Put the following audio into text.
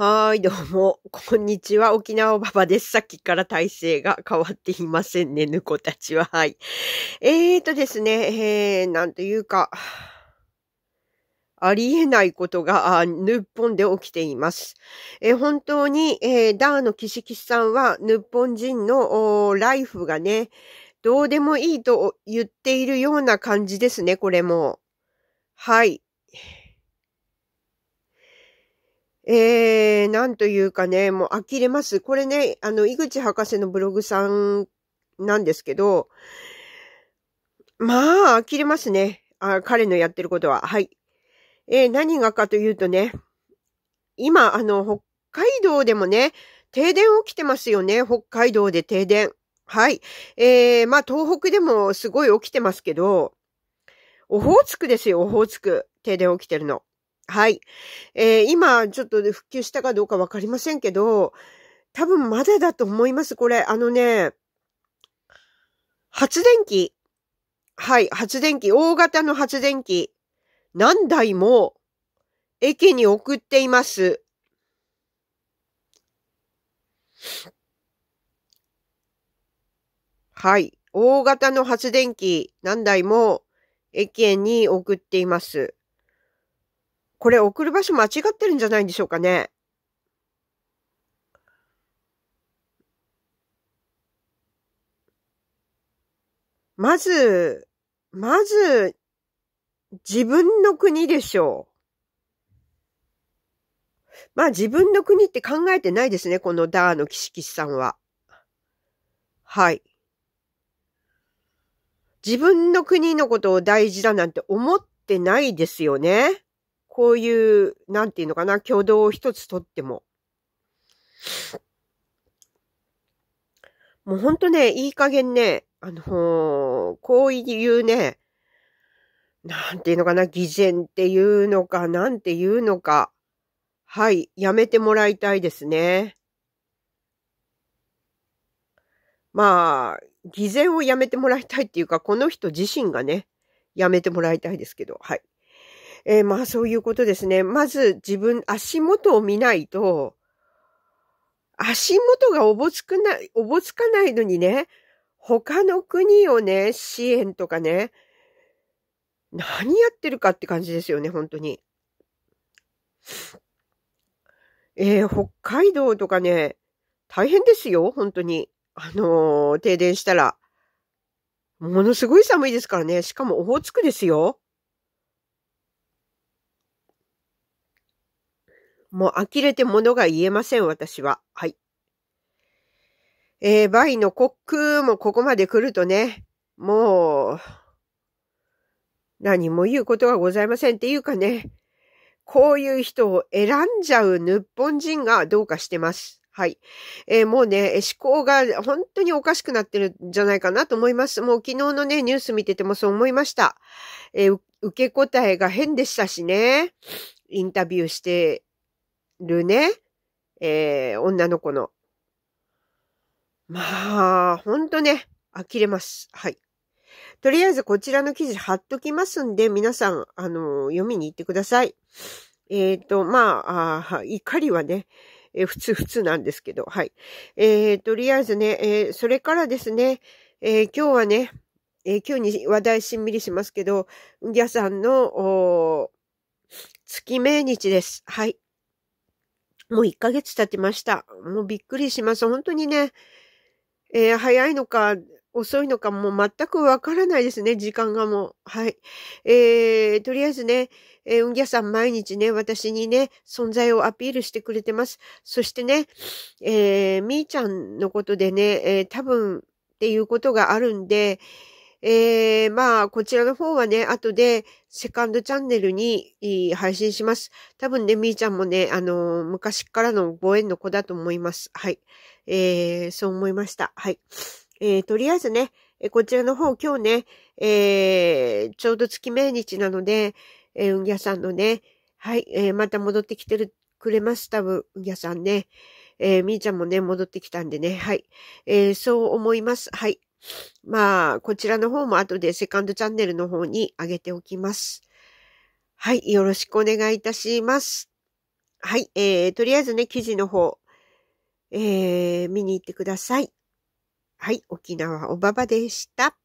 はい、どうも、こんにちは、沖縄ばばです。さっきから体勢が変わっていませんね、ぬこたちは。はい。えーとですね、えー、なんというか、ありえないことが、ぽんで起きています。え本当に、えー、ダーの岸岸さんは、日本人のライフがね、どうでもいいと言っているような感じですね、これも。はい。えーえー、なんというかね、もう呆れます。これね、あの、井口博士のブログさんなんですけど、まあ、呆れますね。あ彼のやってることは。はい。えー、何がかというとね、今、あの、北海道でもね、停電起きてますよね。北海道で停電。はい。えー、まあ、東北でもすごい起きてますけど、オホーツクですよ、オホーツク。停電起きてるの。はい。えー、今、ちょっと、復旧したかどうかわかりませんけど、多分まだだと思います、これ。あのね、発電機。はい、発電機。大型の発電機。何台も、駅に送っています。はい。大型の発電機何台も駅に送っています。これ送る場所間違ってるんじゃないんでしょうかね。まず、まず、自分の国でしょう。まあ自分の国って考えてないですね、このダーのキシキシさんは。はい。自分の国のことを大事だなんて思ってないですよね。こういう、なんていうのかな、挙動を一つとっても。もうほんとね、いい加減ね、あのー、こういうね、なんていうのかな、偽善っていうのか、なんていうのか、はい、やめてもらいたいですね。まあ、偽善をやめてもらいたいっていうか、この人自身がね、やめてもらいたいですけど、はい。えー、まあそういうことですね。まず自分、足元を見ないと、足元がおぼつくない、おぼつかないのにね、他の国をね、支援とかね、何やってるかって感じですよね、本当に。えー、北海道とかね、大変ですよ、本当に。あのー、停電したら。ものすごい寒いですからね。しかもオホーツクですよ。もう呆れて物が言えません、私は。はい。えー、バイのコックもここまで来るとね、もう、何も言うことがございませんっていうかね、こういう人を選んじゃう日本人がどうかしてます。はい。えー、もうね、思考が本当におかしくなってるんじゃないかなと思います。もう昨日のね、ニュース見ててもそう思いました。えー、受け答えが変でしたしね、インタビューしてるね、えー、女の子の。まあ、ほんとね、呆れます。はい。とりあえずこちらの記事貼っときますんで、皆さん、あの、読みに行ってください。えっ、ー、と、まああ、怒りはね、えー、普通普通なんですけど、はい。えー、とりあえずね、えー、それからですね、えー、今日はね、えー、今日に話題しんみりしますけど、ギャさんの、月命日です。はい。もう1ヶ月経ってました。もうびっくりします。本当にね、えー、早いのか、遅いのかもう全くわからないですね、時間がもう。はい。えー、とりあえずね、えー、うんぎゃさん毎日ね、私にね、存在をアピールしてくれてます。そしてね、えー、みーちゃんのことでね、えー、多分っていうことがあるんで、えー、まあ、こちらの方はね、後で、セカンドチャンネルに配信します。多分ね、みーちゃんもね、あのー、昔からのご縁の子だと思います。はい。えー、そう思いました。はい。えー、とりあえずね、こちらの方、今日ね、えー、ちょうど月命日なので、えー、うんぎゃさんのね、はい、えー、また戻ってきてる、くれます。多分、うんぎゃさんね。えー、みーちゃんもね、戻ってきたんでね、はい。えー、そう思います。はい。まあ、こちらの方も後でセカンドチャンネルの方に上げておきます。はい、よろしくお願いいたします。はい、えー、とりあえずね、記事の方、えー、見に行ってください。はい、沖縄おばばでした。